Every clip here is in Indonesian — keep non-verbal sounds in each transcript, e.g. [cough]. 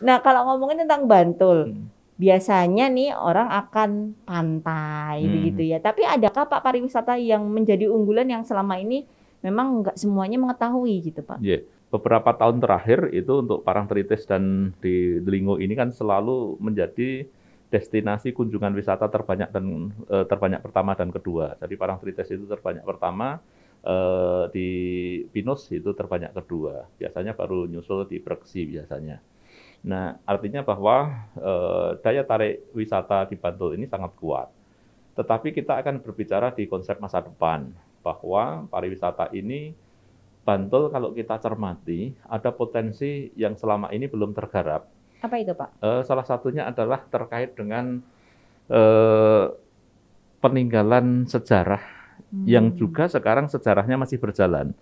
Nah, kalau ngomongin tentang Bantul, hmm. biasanya nih orang akan pantai hmm. begitu ya. Tapi adakah Pak pariwisata yang menjadi unggulan yang selama ini memang nggak semuanya mengetahui gitu, Pak? Yeah. Beberapa tahun terakhir itu untuk Parang Parangtritis dan di Delingo ini kan selalu menjadi destinasi kunjungan wisata terbanyak dan uh, terbanyak pertama dan kedua. Jadi Parangtritis itu terbanyak pertama, eh, di Pinus itu terbanyak kedua. Biasanya baru nyusul di Breksi biasanya. Nah, artinya bahwa e, daya tarik wisata di Bantul ini sangat kuat. Tetapi kita akan berbicara di konsep masa depan bahwa pariwisata ini Bantul kalau kita cermati ada potensi yang selama ini belum tergarap. Apa itu, Pak? E, salah satunya adalah terkait dengan e, peninggalan sejarah hmm. yang juga sekarang sejarahnya masih berjalan.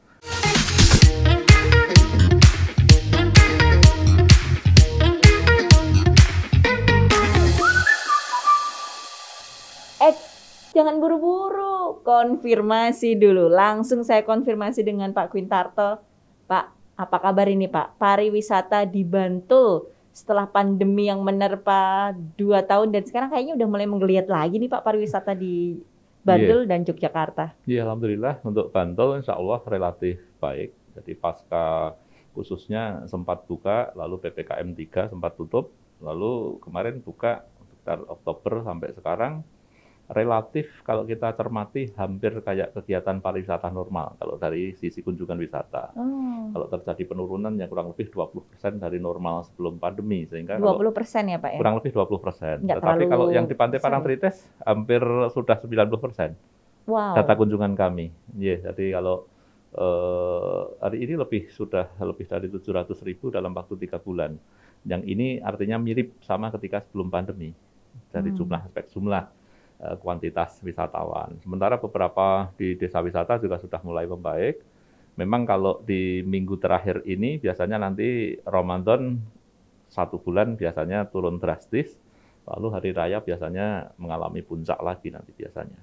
konfirmasi dulu. Langsung saya konfirmasi dengan Pak Quintarto. Pak, apa kabar ini Pak? Pariwisata di Bantul setelah pandemi yang menerpa dua tahun dan sekarang kayaknya udah mulai menggeliat lagi nih Pak pariwisata di Bantul yeah. dan Yogyakarta. Iya, yeah, alhamdulillah untuk Bantul insya Allah relatif baik. Jadi pasca khususnya sempat buka, lalu PPKM 3 sempat tutup, lalu kemarin buka sekitar Oktober sampai sekarang relatif kalau kita cermati hampir kayak kegiatan pariwisata normal kalau dari sisi kunjungan wisata. Oh. Kalau terjadi penurunan yang kurang lebih 20% dari normal sebelum pandemi sehingga 20% ya Pak ya. Kurang lebih 20%. persen. Tetapi kalau yang di Pantai Parangtritis hampir sudah 90%. Wow. Data kunjungan kami. yeah, jadi kalau Uh, hari ini lebih sudah lebih dari 700 ribu dalam waktu tiga bulan. Yang ini artinya mirip sama ketika sebelum pandemi dari hmm. jumlah aspek jumlah Eh, kuantitas wisatawan. Sementara beberapa di desa wisata juga sudah mulai membaik. Memang kalau di minggu terakhir ini biasanya nanti Ramadan satu bulan biasanya turun drastis, lalu hari raya biasanya mengalami puncak lagi nanti biasanya.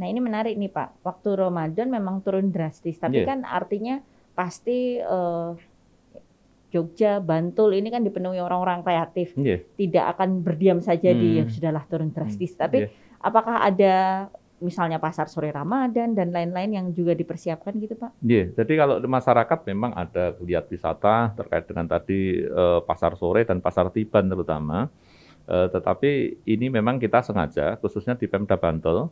Nah ini menarik nih Pak, waktu Ramadan memang turun drastis, tapi yeah. kan artinya pasti uh, Jogja, Bantul ini kan dipenuhi orang-orang kreatif. Yeah. Tidak akan berdiam saja hmm. di yang sudahlah turun drastis. Hmm. Tapi yeah. apakah ada misalnya pasar sore Ramadan dan lain-lain yang juga dipersiapkan gitu Pak? Iya, yeah. jadi kalau di masyarakat memang ada geliat wisata terkait dengan tadi uh, pasar sore dan pasar tiban terutama. Uh, tetapi ini memang kita sengaja khususnya di Pemda Bantul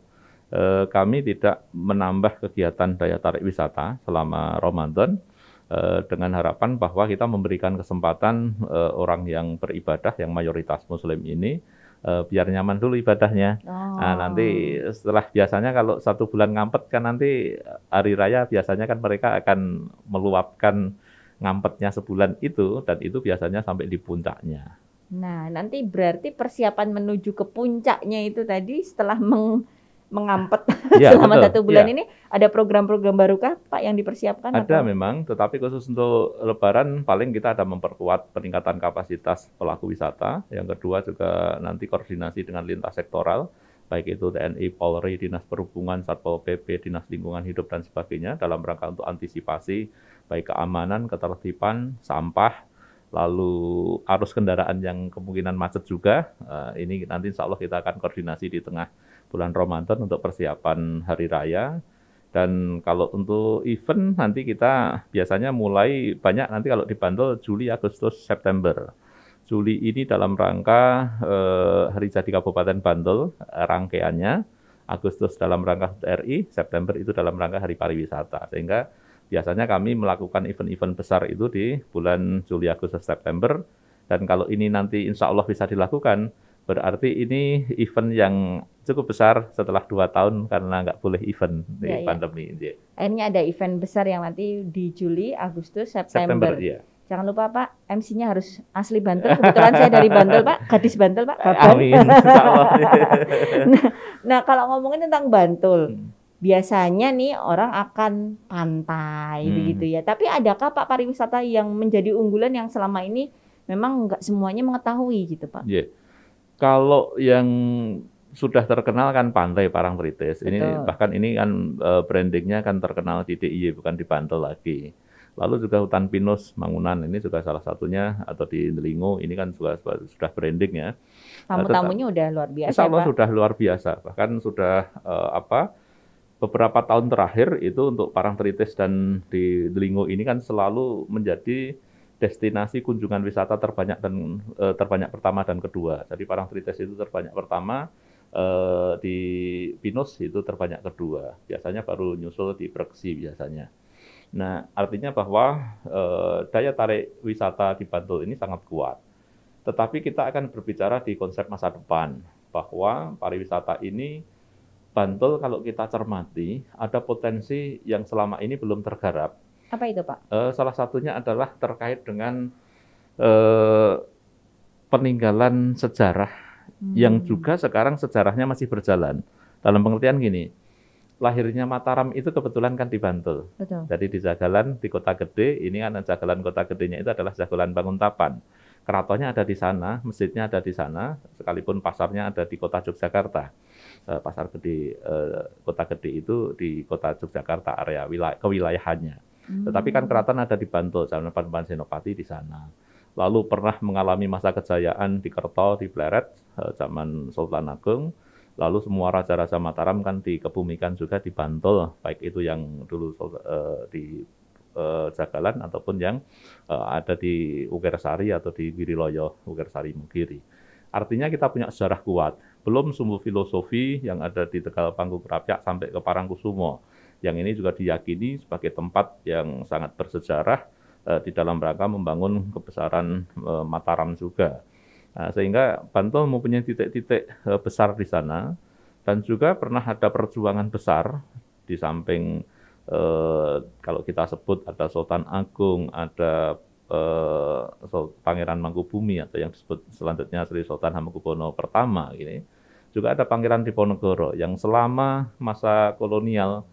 uh, kami tidak menambah kegiatan daya tarik wisata selama Ramadan Eh, dengan harapan bahwa kita memberikan kesempatan eh, orang yang beribadah yang mayoritas muslim ini uh, biar nyaman dulu ibadahnya. Nah, oh. Nah, nanti setelah biasanya kalau satu bulan ngampet kan nanti hari raya biasanya kan mereka akan meluapkan ngampetnya sebulan itu dan itu biasanya sampai di puncaknya. Nah, nanti berarti persiapan menuju ke puncaknya itu tadi setelah meng mengampet [laughs] ya, selama betul. satu bulan ya. ini ada program-program baru kah Pak yang dipersiapkan? Ada atau? memang, tetapi khusus untuk Lebaran paling kita ada memperkuat peningkatan kapasitas pelaku wisata. Yang kedua juga nanti koordinasi dengan lintas sektoral, baik itu TNI, Polri, Dinas Perhubungan, Satpol PP, Dinas Lingkungan Hidup dan sebagainya dalam rangka untuk antisipasi baik keamanan, ketertiban, sampah, lalu arus kendaraan yang kemungkinan macet juga. Eh, ini nanti insya Allah kita akan koordinasi di tengah bulan Ramadan untuk persiapan hari raya. Dan kalau untuk event nanti kita biasanya mulai banyak nanti kalau di Bandel Juli, Agustus, September. Juli ini dalam rangka eh, Hari Jadi Kabupaten Bandel eh, rangkaiannya, Agustus dalam rangka RI, September itu dalam rangka Hari Pariwisata. Sehingga biasanya kami melakukan event-event besar itu di bulan Juli, Agustus, September. Dan kalau ini nanti insya Allah bisa dilakukan, Berarti ini event yang cukup besar setelah dua tahun karena nggak boleh event ya, di ya. pandemi. ini. Iya. Akhirnya ada event besar yang nanti di Juli, Agustus, September. September ya. Jangan lupa Pak, MC-nya harus asli Bantul. Kebetulan saya dari Bantul Pak, gadis Bantul Pak. Kapan? Amin. [laughs] nah, nah kalau ngomongin tentang Bantul, hmm. biasanya nih orang akan pantai hmm. begitu ya. Tapi adakah Pak pariwisata yang menjadi unggulan yang selama ini memang nggak semuanya mengetahui gitu Pak? Yeah. Kalau yang sudah terkenal kan Pantai Parang Tritis. Ini Betul. bahkan ini kan e, brandingnya kan terkenal di DIY bukan di Bantul lagi. Lalu juga hutan pinus Mangunan ini juga salah satunya atau di Delingo ini kan juga sudah branding ya. Tamu-tamunya sudah luar biasa. Insya sudah luar biasa. Bahkan sudah uh, apa beberapa tahun terakhir itu untuk Parangtritis dan di Delingo ini kan selalu menjadi destinasi kunjungan wisata terbanyak dan uh, terbanyak pertama dan kedua. Jadi Parang Trites itu terbanyak pertama, uh, di Pinus itu terbanyak kedua. Biasanya baru nyusul di Breksi biasanya. Nah, artinya bahwa uh, daya tarik wisata di Bantul ini sangat kuat. Tetapi kita akan berbicara di konsep masa depan bahwa pariwisata ini Bantul kalau kita cermati ada potensi yang selama ini belum tergarap apa itu Pak? Uh, salah satunya adalah terkait dengan uh, peninggalan sejarah hmm. yang juga sekarang sejarahnya masih berjalan. Dalam pengertian gini, lahirnya Mataram itu kebetulan kan di Bantul. Betul. Jadi di Jagalan, di Kota Gede, ini kan Jagalan Kota Gedenya itu adalah Jagalan Banguntapan. Keratonnya ada di sana, masjidnya ada di sana, sekalipun pasarnya ada di Kota Yogyakarta. Eh, pasar Gede, Kota Gede itu di Kota Yogyakarta area wilayah kewilayahannya. Tetapi kan hmm. keraton ada di Bantul, zaman Panembahan Senopati di sana. Lalu pernah mengalami masa kejayaan di Kerto, di Pleret, eh, zaman Sultan Agung. Lalu semua raja-raja Mataram kan dikebumikan juga di Bantul, baik itu yang dulu uh, di uh, Jagalan ataupun yang uh, ada di Ugersari atau di Giriloyo, Ugersari Mugiri. Artinya kita punya sejarah kuat. Belum sumbu filosofi yang ada di Tegal Panggung Kerapyak sampai ke Parangkusumo yang ini juga diyakini sebagai tempat yang sangat bersejarah eh, di dalam rangka membangun kebesaran eh, Mataram juga. Nah, sehingga Bantul mempunyai titik-titik eh, besar di sana dan juga pernah ada perjuangan besar di samping kalau kita sebut ada Sultan Agung, ada Pangeran Mangkubumi atau yang disebut selanjutnya Sri Sultan Hamengkubuwono pertama ini juga ada Pangeran Diponegoro yang selama masa kolonial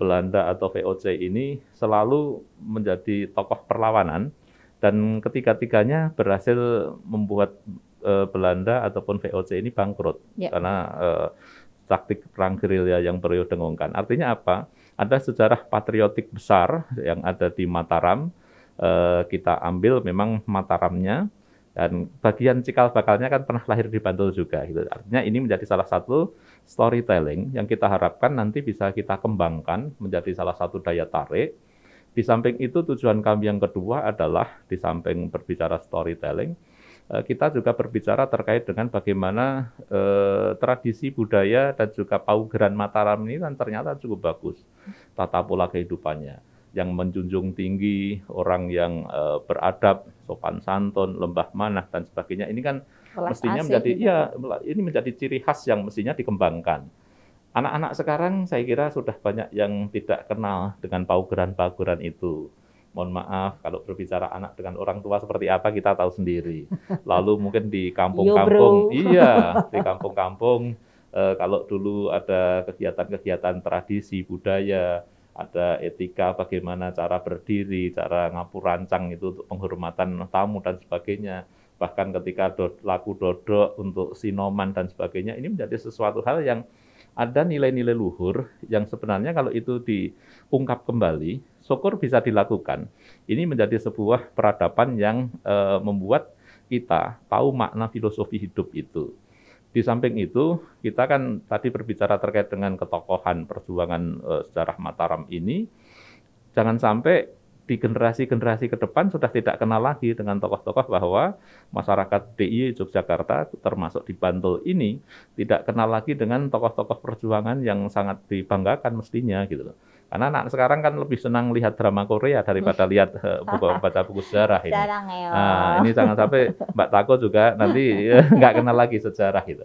Belanda atau VOC ini selalu menjadi tokoh perlawanan dan ketiga-tiganya berhasil membuat uh, Belanda ataupun VOC ini bangkrut yeah. karena uh, taktik perang gerilya yang beriuh dengungkan. Artinya apa? Ada sejarah patriotik besar yang ada di Mataram. Uh, kita ambil memang Mataramnya dan bagian cikal bakalnya kan pernah lahir di Bantul juga gitu. Artinya ini menjadi salah satu storytelling yang kita harapkan nanti bisa kita kembangkan menjadi salah satu daya tarik. Di samping itu tujuan kami yang kedua adalah di samping berbicara storytelling, eh, kita juga berbicara terkait dengan bagaimana eh, tradisi budaya dan juga paugeran Mataram ini kan ternyata cukup bagus tata pola kehidupannya yang menjunjung tinggi, orang yang uh, beradab, sopan santun, lembah mana dan sebagainya. Ini kan Kelas mestinya AC menjadi gitu. ya ini menjadi ciri khas yang mestinya dikembangkan. Anak-anak sekarang saya kira sudah banyak yang tidak kenal dengan paugeran-paugeran itu. Mohon maaf kalau berbicara anak dengan orang tua seperti apa kita tahu sendiri. [laughs] Lalu mungkin di kampung-kampung, [laughs] iya, di kampung-kampung uh, kalau dulu ada kegiatan-kegiatan tradisi budaya ada etika bagaimana cara berdiri, cara ngapu rancang itu untuk penghormatan tamu dan sebagainya. Bahkan ketika do, laku dodok untuk sinoman dan sebagainya, ini menjadi sesuatu hal yang ada nilai-nilai luhur yang sebenarnya kalau itu diungkap kembali, syukur bisa dilakukan. Ini menjadi sebuah peradaban yang e, membuat kita tahu makna filosofi hidup itu. Di samping itu, kita kan tadi berbicara terkait dengan ketokohan perjuangan e, sejarah Mataram ini, jangan sampai di generasi-generasi ke depan sudah tidak kenal lagi dengan tokoh-tokoh bahwa masyarakat DIY Yogyakarta termasuk di Bantul ini tidak kenal lagi dengan tokoh-tokoh perjuangan yang sangat dibanggakan mestinya gitu karena anak sekarang kan lebih senang lihat drama Korea daripada lihat eh, buku, baca buku sejarah ini. Ya. Nah, ini jangan sampai Mbak Tako juga nanti eh, nggak kenal lagi sejarah gitu.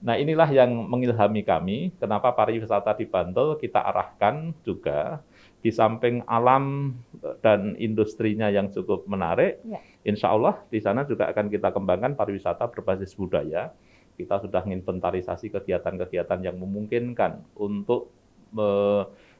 Nah inilah yang mengilhami kami kenapa pariwisata di Bantul kita arahkan juga di samping alam eh, dan industrinya yang cukup menarik. Ya. Insya Allah di sana juga akan kita kembangkan pariwisata berbasis budaya. Kita sudah menginventarisasi kegiatan-kegiatan yang memungkinkan untuk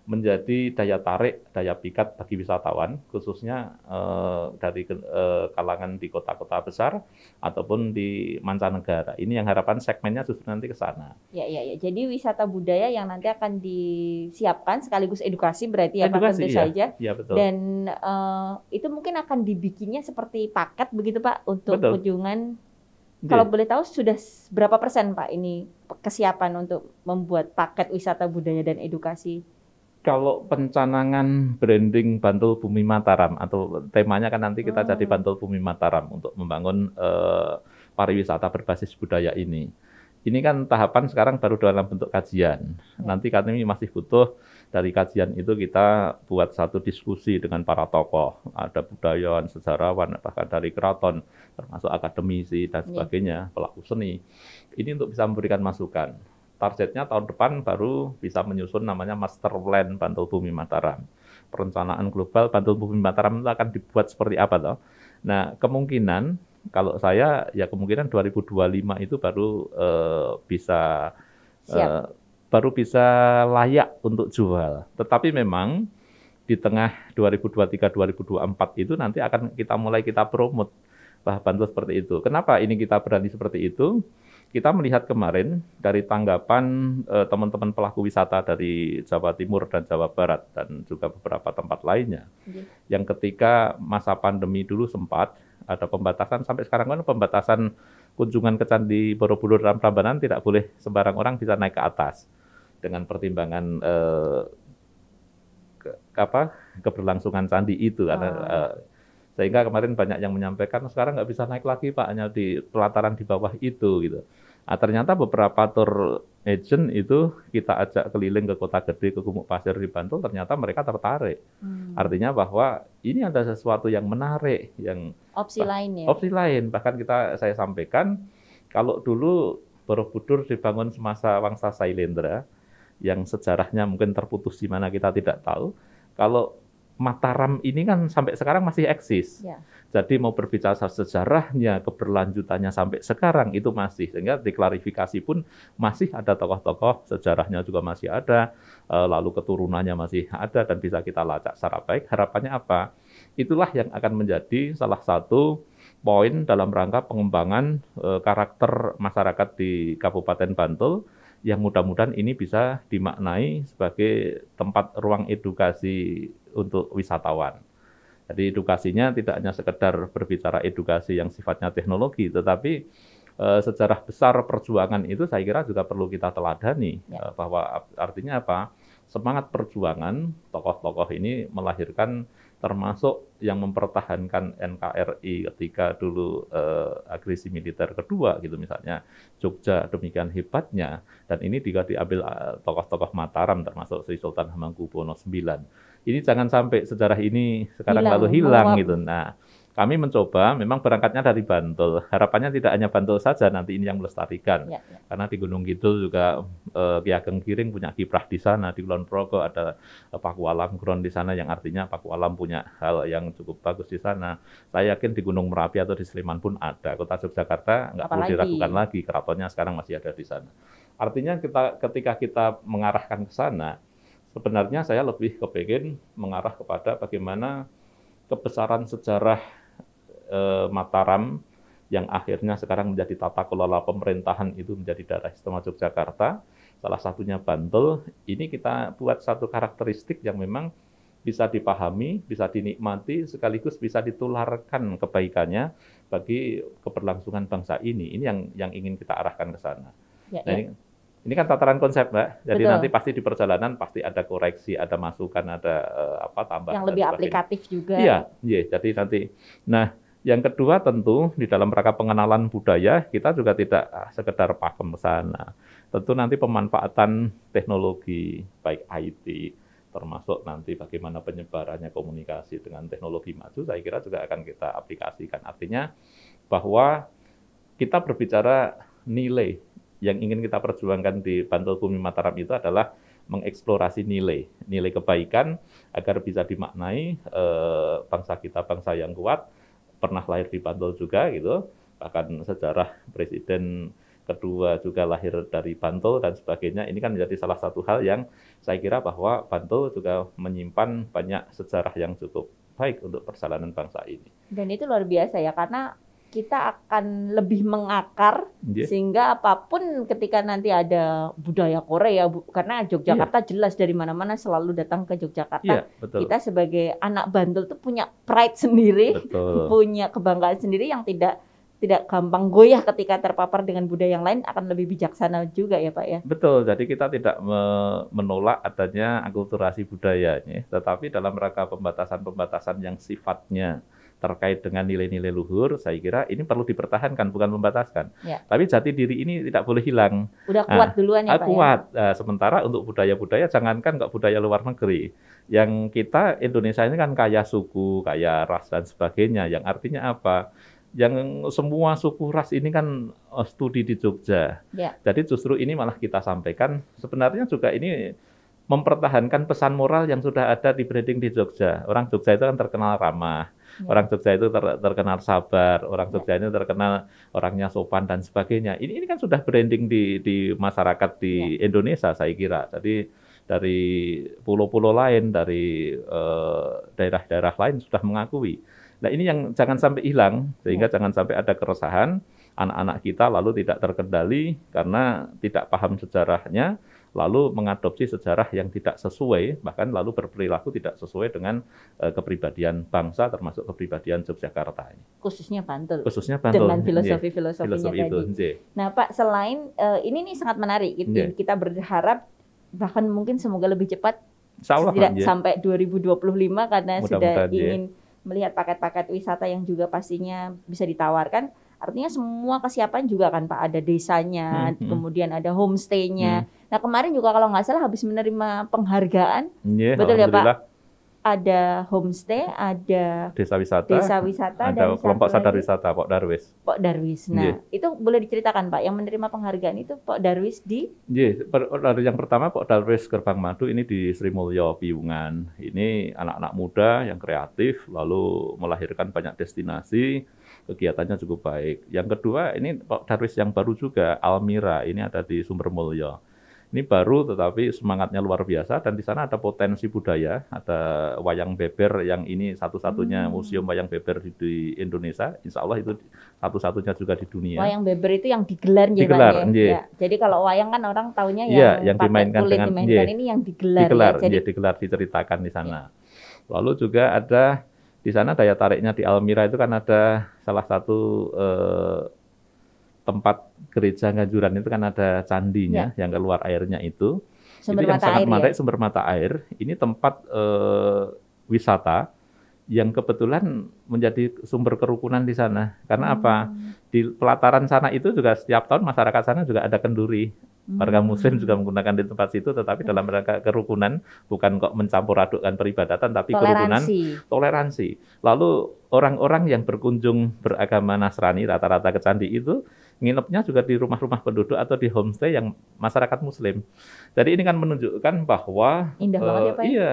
menjadi daya tarik, daya pikat bagi wisatawan, khususnya eh, dari eh, kalangan di kota-kota besar ataupun di mancanegara. Ini yang harapan segmennya justru nanti ke sana. Ya, ya, ya. Jadi wisata budaya yang nanti akan disiapkan sekaligus edukasi berarti ya edukasi, Pak tentu iya. saja. Iya, betul. Dan eh, itu mungkin akan dibikinnya seperti paket begitu Pak untuk betul. kunjungan kalau boleh tahu sudah berapa persen Pak ini kesiapan untuk membuat paket wisata budaya dan edukasi kalau pencanangan branding Bantul Bumi Mataram atau temanya kan nanti kita jadi hmm. Bantul Bumi Mataram untuk membangun uh, pariwisata berbasis budaya ini. Ini kan tahapan sekarang baru dalam bentuk kajian. Hmm. Nanti kami masih butuh dari kajian itu kita buat satu diskusi dengan para tokoh, ada budayawan, sejarawan, bahkan dari keraton, termasuk akademisi dan iya. sebagainya, pelaku seni. Ini untuk bisa memberikan masukan targetnya tahun depan baru bisa menyusun namanya master plan Bantul Bumi Mataram. Perencanaan global Bantul Bumi Mataram itu akan dibuat seperti apa toh? Nah, kemungkinan kalau saya ya kemungkinan 2025 itu baru eh, bisa eh, baru bisa layak untuk jual. Tetapi memang di tengah 2023 2024 itu nanti akan kita mulai kita promote bahan bantul seperti itu. Kenapa ini kita berani seperti itu? kita melihat kemarin dari tanggapan eh, teman-teman eh, pelaku wisata dari Jawa Timur dan Jawa Barat dan juga beberapa tempat lainnya, yeah. yang ketika masa pandemi dulu sempat ada pembatasan sampai sekarang kan pembatasan kunjungan ke Candi Borobudur dan Prambanan tidak boleh sembarang orang bisa naik ke atas dengan pertimbangan eh, ke, apa keberlangsungan candi itu karena ah. eh, sehingga kemarin banyak yang menyampaikan sekarang nggak bisa naik lagi Pak, hanya di pelataran di bawah itu gitu. Nah, ternyata beberapa tour agent itu kita ajak keliling ke kota gede, ke Gumuk Pasir di Bantul, ternyata mereka tertarik. Hmm. Artinya bahwa ini ada sesuatu yang menarik, yang opsi lain ya. Opsi lain, bahkan kita saya sampaikan kalau dulu Borobudur dibangun semasa Wangsa Sailendra yang sejarahnya mungkin terputus di mana kita tidak tahu. Kalau Mataram ini kan sampai sekarang masih eksis. Ya. Jadi mau berbicara sejarahnya, keberlanjutannya sampai sekarang itu masih. Sehingga diklarifikasi pun masih ada tokoh-tokoh, sejarahnya juga masih ada, eh, lalu keturunannya masih ada dan bisa kita lacak secara baik. Harapannya apa? Itulah yang akan menjadi salah satu poin dalam rangka pengembangan eh, karakter masyarakat di Kabupaten Bantul yang mudah-mudahan ini bisa dimaknai sebagai tempat ruang edukasi untuk wisatawan. Jadi edukasinya tidak hanya sekedar berbicara edukasi yang sifatnya teknologi, tetapi e, sejarah besar perjuangan itu saya kira juga perlu kita teladani ya. Eh, bahwa artinya apa? Semangat perjuangan tokoh-tokoh ini melahirkan termasuk yang mempertahankan NKRI ketika dulu eh, agresi militer kedua gitu misalnya Jogja demikian hebatnya dan ini juga diambil eh, tokoh-tokoh Mataram termasuk Sri Sultan Hamengkubuwono IX ini jangan sampai sejarah ini sekarang hilang, lalu hilang gitu nah kami mencoba memang berangkatnya dari Bantul. Harapannya tidak hanya Bantul saja nanti ini yang melestarikan. Ya, ya. Karena di Gunung Kidul juga eh, Ki Ageng Kiring punya kiprah di sana, di Kulon Progo ada eh, Paku Alam Ground di sana yang artinya Paku Alam punya hal yang cukup bagus di sana. Saya yakin di Gunung Merapi atau di Sleman pun ada. Kota Yogyakarta nggak perlu diragukan lagi, keratonnya sekarang masih ada di sana. Artinya kita ketika kita mengarahkan ke sana, sebenarnya saya lebih kepengen mengarah kepada bagaimana kebesaran sejarah eh, Mataram yang akhirnya sekarang menjadi tata kelola pemerintahan itu menjadi daerah istimewa Yogyakarta, salah satunya Bantul. Ini kita buat satu karakteristik yang memang bisa dipahami, bisa dinikmati, sekaligus bisa ditularkan kebaikannya bagi keberlangsungan bangsa ini. Ini yang yang ingin kita arahkan ke sana. Ya, nah, ya. Ini, ini kan tataran konsep, Mbak. Jadi Betul. nanti pasti di perjalanan pasti ada koreksi, ada masukan, ada uh, apa tambahan. Yang lebih aplikatif juga. Iya, iya. Jadi nanti, nah yang kedua tentu di dalam rangka pengenalan budaya kita juga tidak ah, sekedar pakem ke sana. Tentu nanti pemanfaatan teknologi baik IT termasuk nanti bagaimana penyebarannya komunikasi dengan teknologi maju saya kira juga akan kita aplikasikan. Artinya bahwa kita berbicara nilai yang ingin kita perjuangkan di Bantul Bumi Mataram itu adalah mengeksplorasi nilai, nilai kebaikan agar bisa dimaknai eh, bangsa kita bangsa yang kuat pernah lahir di Bantul juga gitu bahkan sejarah presiden kedua juga lahir dari Bantul dan sebagainya. Ini kan menjadi salah satu hal yang saya kira bahwa Bantul juga menyimpan banyak sejarah yang cukup baik untuk perjalanan bangsa ini. Dan itu luar biasa ya karena kita akan lebih mengakar yeah. sehingga apapun ketika nanti ada budaya Korea ya, karena Yogyakarta yeah. jelas dari mana-mana selalu datang ke Yogyakarta. Yeah, betul. Kita sebagai anak Bantul tuh punya pride sendiri, betul. [laughs] punya kebanggaan sendiri yang tidak tidak gampang goyah ketika terpapar dengan budaya yang lain akan lebih bijaksana juga ya Pak ya. Betul, jadi kita tidak me menolak adanya akulturasi budayanya, tetapi dalam rangka pembatasan-pembatasan yang sifatnya terkait dengan nilai-nilai luhur, saya kira ini perlu dipertahankan bukan membataskan. Ya. Tapi jati diri ini tidak boleh hilang. Udah nah, kuat nah, duluan ya Pak. Ya? Kuat. Ya? Nah, sementara untuk budaya-budaya jangankan kok budaya luar negeri, yang kita Indonesia ini kan kaya suku, kaya ras dan sebagainya. Yang artinya apa? Yang semua suku ras ini kan eh, studi di Jogja. Ya. Jadi justru ini malah kita sampaikan. Sebenarnya juga ini mempertahankan pesan moral yang sudah ada di branding di Jogja. Orang Jogja itu kan terkenal ramah Hmm. Orang Jogja itu ter, terkenal sabar, orang ya. Jogja itu terkenal orangnya sopan dan sebagainya. Ini ini kan sudah branding di di masyarakat di ya. Indonesia saya kira. Jadi dari pulau-pulau lain, dari eh, daerah-daerah daerah -daerah lain sudah mengakui. Nah ini yang jangan sampai hilang, sehingga ya. jangan sampai ada keresahan anak-anak kita lalu tidak terkendali karena tidak paham sejarahnya, lalu mengadopsi sejarah yang tidak sesuai, bahkan lalu berperilaku tidak sesuai dengan uh, kepribadian bangsa, termasuk kepribadian Yogyakarta. Khususnya Bantul. Khususnya Bantul. Dengan filosofi-filosofinya filosofi tadi. Itu. Nah Pak, selain uh, ini nih sangat menarik, gitu. Ya. kita berharap bahkan mungkin semoga lebih cepat Allah, tidak kan, sampai 2025 karena Mudah sudah ingin melihat paket-paket wisata yang juga pastinya bisa ditawarkan. Artinya semua kesiapan juga kan Pak, ada desanya, hmm, hmm. kemudian ada homestay-nya. Hmm Nah kemarin juga kalau nggak salah habis menerima penghargaan, yeah, betul ya Pak? Ada homestay, ada desa wisata, desa wisata ada dan kelompok sadar wisata Pak Darwis. Pak Darwis. Nah yeah. itu boleh diceritakan Pak, yang menerima penghargaan itu Pak Darwis di? yeah, iya, yang pertama Pak Darwis Gerbang Madu ini di Sri Mulyo Piungan. Ini anak-anak muda yang kreatif, lalu melahirkan banyak destinasi kegiatannya cukup baik. Yang kedua ini Pak Darwis yang baru juga Almira ini ada di Sumber Mulyo ini baru tetapi semangatnya luar biasa dan di sana ada potensi budaya, ada wayang beber yang ini satu-satunya hmm. museum wayang beber di, di Indonesia, insya Allah itu satu-satunya juga di dunia. Wayang beber itu yang digelar, digelar ya, ya. Jadi kalau wayang kan orang tahunya ya, yang, yang dimainkan kulit dengan, dimainkan ini yang digelar. Ya. Digelar, ya. jadi ya, digelar diceritakan di sana. Ya. Lalu juga ada di sana daya tariknya di Almira itu kan ada salah satu eh, tempat gereja ngajuran itu kan ada candinya ya. yang keluar airnya itu. Sumber itu yang sangat air, ya? menarik ya? sumber mata air. Ini tempat uh, wisata yang kebetulan menjadi sumber kerukunan di sana. Karena hmm. apa? Di pelataran sana itu juga setiap tahun masyarakat sana juga ada kenduri. Hmm. Warga Muslim juga menggunakan di tempat situ, tetapi dalam rangka kerukunan bukan kok mencampur adukkan peribadatan, tapi toleransi. kerukunan, toleransi. Lalu orang-orang yang berkunjung beragama Nasrani rata-rata ke candi itu nginepnya juga di rumah-rumah penduduk atau di homestay yang masyarakat muslim. Jadi ini kan menunjukkan bahwa indah banget ya eh, Pak. Ya? Iya.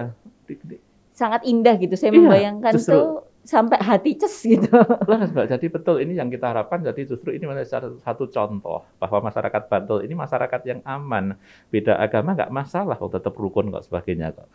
Sangat indah gitu saya iya, membayangkan justru, tuh sampai hati ces gitu. Lah, Mbak. Jadi betul ini yang kita harapkan. Jadi justru ini satu contoh bahwa masyarakat Bantul ini masyarakat yang aman. Beda agama nggak masalah, kok tetap rukun kok sebagainya kok.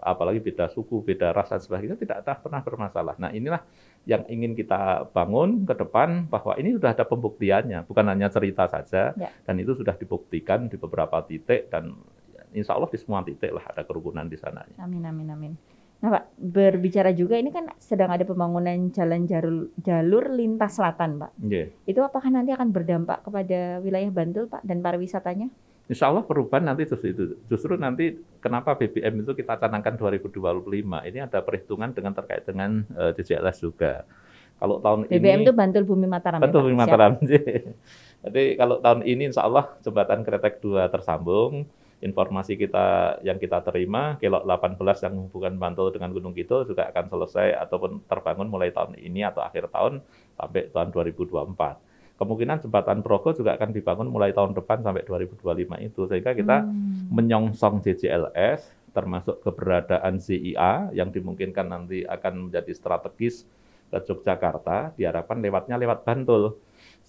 Apalagi beda suku, beda ras dan sebagainya tidak pernah bermasalah. Nah inilah yang ingin kita bangun ke depan bahwa ini sudah ada pembuktiannya, bukan hanya cerita saja. Ya. Dan itu sudah dibuktikan di beberapa titik dan ya, insya Allah di semua titik lah ada kerukunan di sana. Amin, amin, amin. Nah Pak, berbicara juga ini kan sedang ada pembangunan jalan jalur, jalur lintas selatan Pak. Yeah. Itu apakah nanti akan berdampak kepada wilayah Bantul Pak dan pariwisatanya? Insya Allah perubahan nanti justru itu. Justru nanti kenapa BBM itu kita canangkan 2025. Ini ada perhitungan dengan terkait dengan uh, eh, DJLS juga. Kalau tahun BBM ini BBM itu Bantul Bumi Mataram. Ya, Bantul ya, Bumi Mataram. [laughs] Jadi kalau tahun ini Insya Allah jembatan kereta kedua tersambung informasi kita yang kita terima kelok 18 yang menghubungkan Bantul dengan Gunung Kidul juga akan selesai ataupun terbangun mulai tahun ini atau akhir tahun sampai tahun 2024 kemungkinan jembatan Progo juga akan dibangun mulai tahun depan sampai 2025 itu sehingga kita hmm. menyongsong CCLS termasuk keberadaan CIA yang dimungkinkan nanti akan menjadi strategis ke Yogyakarta diharapkan lewatnya lewat Bantul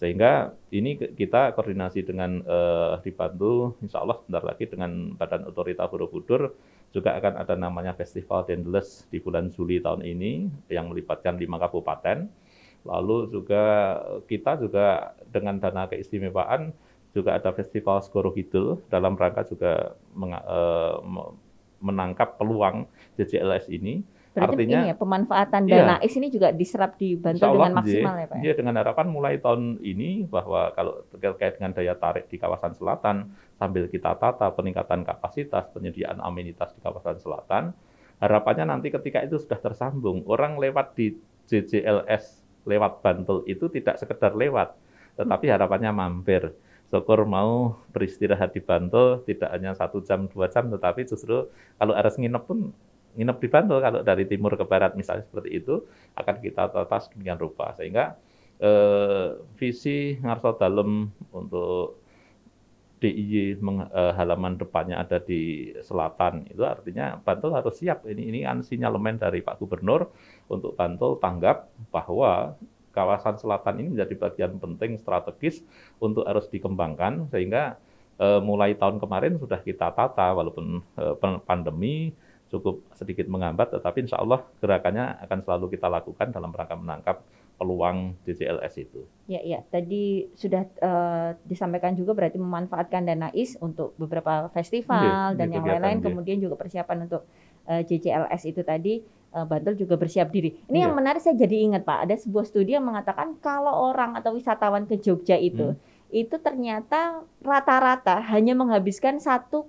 sehingga ini kita koordinasi dengan uh, eh, dibantu insya Allah sebentar lagi dengan Badan Otorita Borobudur juga akan ada namanya Festival Dendles di bulan Juli tahun ini yang melibatkan lima kabupaten. Lalu juga kita juga dengan dana keistimewaan juga ada Festival Skoro Kidul dalam rangka juga eh, menangkap peluang JJLS ini Berarti Artinya, ya, pemanfaatan iya. dana iya, ini juga diserap di Allah, dengan maksimal ya Pak? Ya? Iya, dengan harapan mulai tahun ini bahwa kalau terkait dengan daya tarik di kawasan selatan, sambil kita tata peningkatan kapasitas penyediaan amenitas di kawasan selatan, harapannya nanti ketika itu sudah tersambung, orang lewat di JJLS, lewat Bantul itu tidak sekedar lewat, tetapi hmm. harapannya mampir. Syukur mau beristirahat di Bantul, tidak hanya satu jam, dua jam, tetapi justru kalau harus nginep pun nginep di Bantul kalau dari timur ke barat misalnya seperti itu akan kita tata sedemikian rupa sehingga eh, visi Ngarso dalam untuk DIY meng, eh, halaman depannya ada di selatan itu artinya Bantul harus siap ini ini kan sinyalemen dari Pak Gubernur untuk Bantul tanggap bahwa kawasan selatan ini menjadi bagian penting strategis untuk harus dikembangkan sehingga eh, mulai tahun kemarin sudah kita tata walaupun eh, pandemi cukup sedikit mengambat, tetapi insya Allah gerakannya akan selalu kita lakukan dalam rangka menangkap peluang DCLS itu. Ya, ya. Tadi sudah uh, disampaikan juga berarti memanfaatkan dana IS untuk beberapa festival ya, dan yang lain-lain. Kemudian juga persiapan untuk uh, eh, JJLS itu tadi uh, Bantul juga bersiap diri. Ini ya. yang iya. menarik saya jadi ingat Pak, ada sebuah studi yang mengatakan kalau orang atau wisatawan ke Jogja itu hmm itu ternyata rata-rata hanya menghabiskan 1,7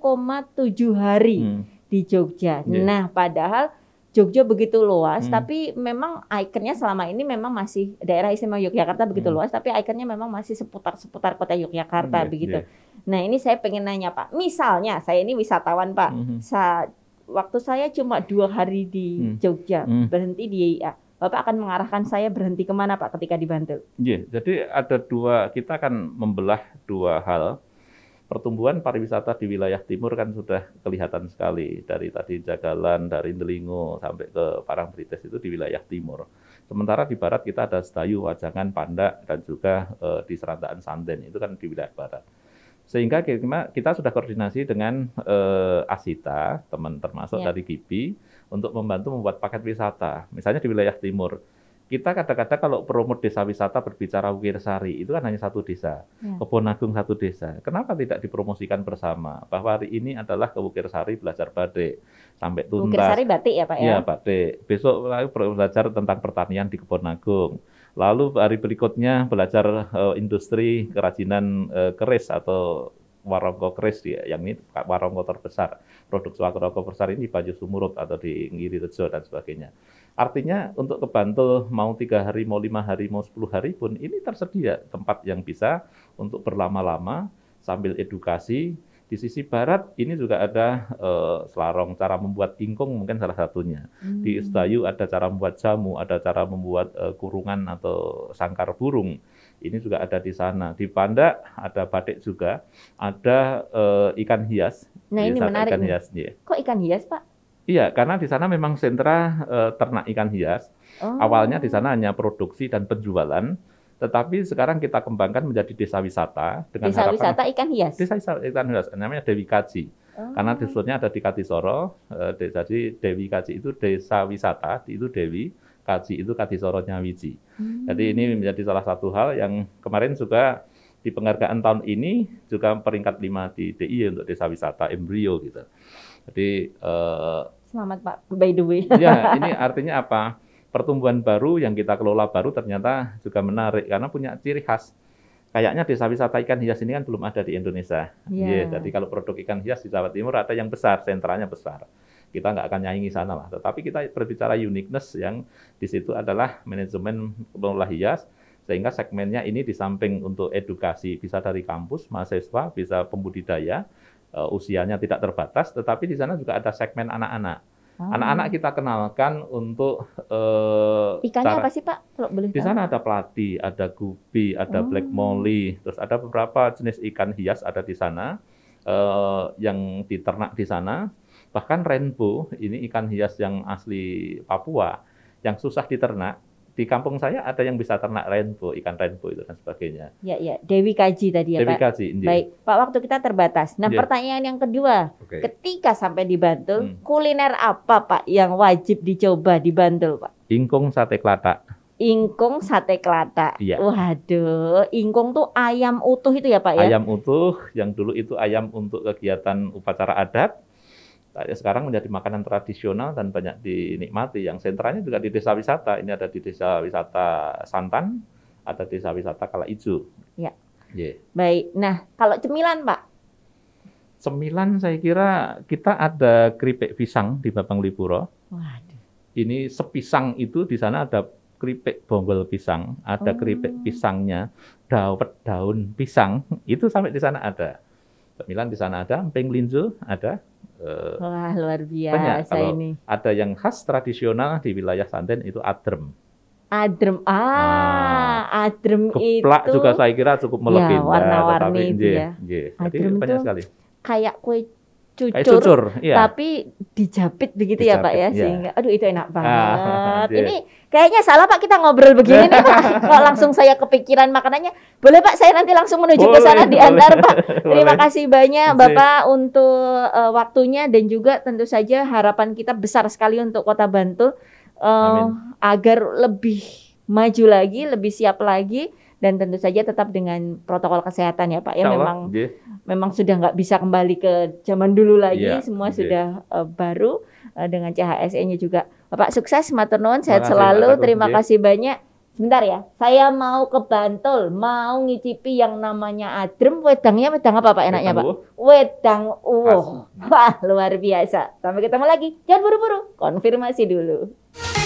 hari. Hmm di Jogja. Yeah. Nah, padahal Jogja begitu luas, hmm. tapi memang ikonnya selama ini memang masih daerah istimewa Yogyakarta begitu hmm. luas, tapi ikonnya memang masih seputar-seputar kota Yogyakarta hmm, begitu. Yeah. Nah ini saya pengen nanya Pak, misalnya saya ini wisatawan Pak, hmm. Sa waktu saya cuma dua hari di hmm. Jogja hmm. berhenti di Ia. Bapak akan mengarahkan saya berhenti kemana Pak ketika di Bantul? yeah, jadi ada dua kita akan membelah dua hal pertumbuhan pariwisata di wilayah timur kan sudah kelihatan sekali dari tadi Jagalan, dari Delingo sampai ke Parangtritis itu di wilayah timur. Sementara di barat kita ada Sedayu, Wajangan, Pandak dan juga e, di Serantaan Santen itu kan di wilayah barat. Sehingga kita, kita sudah koordinasi dengan e, Asita, teman termasuk yeah. dari Kipi untuk membantu membuat paket wisata. Misalnya di wilayah timur kita kata-kata kalau promot desa wisata berbicara Wirsari itu kan hanya satu desa, ya. Agung satu desa. Kenapa tidak dipromosikan bersama? Bahwa hari ini adalah ke Wirsari belajar batik sampai tuntas. Wirsari batik ya Pak ya? Iya batik. Besok belajar tentang pertanian di Agung. Lalu hari berikutnya belajar uh, industri kerajinan uh, keris atau warongko keris ya, yang ini warongko terbesar. Produk warongko besar ini di Banyu Sumurut atau di Ngiri Rejo dan sebagainya. Artinya untuk ke Bantul mau tiga hari, mau lima hari, mau sepuluh hari pun ini tersedia tempat yang bisa untuk berlama-lama sambil edukasi di sisi barat ini juga ada uh, selarong cara membuat ingkung mungkin salah satunya. Hmm. Di Istayu ada cara membuat jamu, ada cara membuat uh, kurungan atau sangkar burung. Ini juga ada di sana. Di Panda ada batik juga, ada uh, ikan hias. Nah, ini menarik. Ikan hiasnya hias, ya. Kok ikan hias, Pak? Iya, karena di sana memang sentra uh, ternak ikan hias. Oh. Awalnya di sana hanya produksi dan penjualan. Tetapi sekarang kita kembangkan menjadi desa wisata dengan desa harapan, wisata ikan hias. Desa wisata ikan hias namanya Dewi Kaji. Oh. Karena disebutnya ada di Katisoro, eh, jadi Dewi Kaji itu desa wisata, itu Dewi Kaji itu Katisoro Nyawiji. Hmm. Jadi ini menjadi salah satu hal yang kemarin juga di penghargaan tahun ini juga peringkat lima di DIY untuk desa wisata embrio gitu. Jadi eh, Selamat Pak, by the way. Ya, ini artinya apa? pertumbuhan baru yang kita kelola baru ternyata juga menarik karena punya ciri khas. Kayaknya desa wisata ikan hias ini kan belum ada di Indonesia. Iya. Yeah. Jadi kalau produk ikan hias di Jawa Timur ada yang besar, sentralnya besar. Kita nggak akan nyaingi sana lah. Tetapi kita berbicara uniqueness yang di situ adalah manajemen pengelola hias, sehingga segmennya ini di samping untuk edukasi bisa dari kampus, mahasiswa, bisa pembudidaya, eh, usianya tidak terbatas, tetapi di sana juga ada segmen anak-anak. Oh. Anak-anak kita kenalkan untuk uh, ikannya cara, apa sih Pak? Kalau boleh di sana ada pelati, ada gupi, ada oh. black molly, terus ada beberapa jenis ikan hias ada di sana uh, yang diternak di sana. Bahkan rainbow ini ikan hias yang asli Papua yang susah diternak di kampung saya ada yang bisa ternak rainbow, ikan rainbow itu dan sebagainya. Ya, ya. Dewi Kaji tadi ya Dewi Pak. Kaji, indeed. Iya. Baik, Pak waktu kita terbatas. Nah ya. pertanyaan yang kedua, okay. ketika sampai di Bantul, hmm. kuliner apa Pak yang wajib dicoba di Bantul Pak? Ingkung sate kelata. Ingkung sate kelata. Iya. Waduh, ingkung tuh ayam utuh itu ya Pak ya? Ayam utuh, yang dulu itu ayam untuk kegiatan upacara adat Nah, ya sekarang menjadi makanan tradisional dan banyak dinikmati. Yang sentranya juga di desa wisata. Ini ada di desa wisata Santan, ada desa wisata Kala Ijo. Ya. Yeah. Baik. Nah, kalau cemilan, Pak? Cemilan saya kira kita ada keripik pisang di Bapang Lipuro. Waduh. Ini sepisang itu di sana ada keripik bonggol pisang, ada oh. keripik pisangnya, daun daun pisang, itu sampai di sana ada. Cemilan di sana ada, emping ada, Eh, Wah, luar biasa banyak. Kalau ini. Ada yang khas tradisional di wilayah Santen itu adrem. Adrem, ah, ah adrem itu. itu. juga saya kira cukup melebihi. Ya, nah, warna-warni itu ya. adrem itu banyak sekali. Kayak kue cucur, cucur iya. tapi dijapit begitu dijapit, ya Pak ya iya. sehingga aduh itu enak ah, banget. Iya. ini kayaknya salah Pak kita ngobrol begini nih Pak. [laughs] Kok langsung saya kepikiran makanannya. Boleh Pak saya nanti langsung menuju ke sana diantar Pak. Terima kasih banyak Bapak untuk uh, waktunya dan juga tentu saja harapan kita besar sekali untuk Kota Bantul uh, agar lebih maju lagi, lebih siap lagi dan tentu saja tetap dengan protokol kesehatan ya Pak ya Salah, memang iya memang sudah nggak bisa kembali ke zaman dulu lagi, yeah, semua okay. sudah uh, baru uh, dengan CHSE-nya juga. Bapak sukses, maturnuwun, sehat selalu. Terima kasih banyak. Sebentar ya, saya mau ke Bantul, mau ngicipi yang namanya adrem. Wedangnya wedang apa Pak enaknya Pak? Wedang uwo. Wah luar biasa. Sampai ketemu lagi. Jangan buru-buru, konfirmasi dulu.